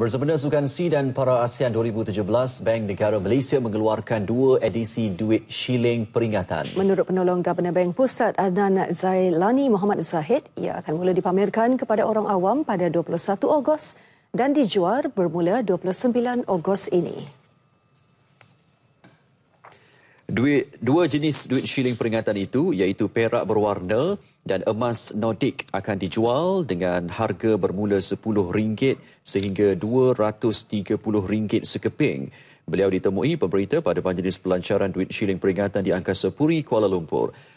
Bersempena Sukan C dan Para ASEAN 2017, Bank Negara Malaysia mengeluarkan dua edisi duit shilling peringatan. Menurut penolong Gabenor Bank Pusat Adnan Zailani Muhammad Zahid, ia akan mula dipamerkan kepada orang awam pada 21 Ogos dan dijual bermula 29 Ogos ini duit dua jenis duit shilling peringatan itu iaitu perak berwarna dan emas nordic akan dijual dengan harga bermula RM10 sehingga RM230 sekeping. Beliau ditemui pemberita pada majlis pelancaran duit shilling peringatan di Angkasa Puri, Kuala Lumpur.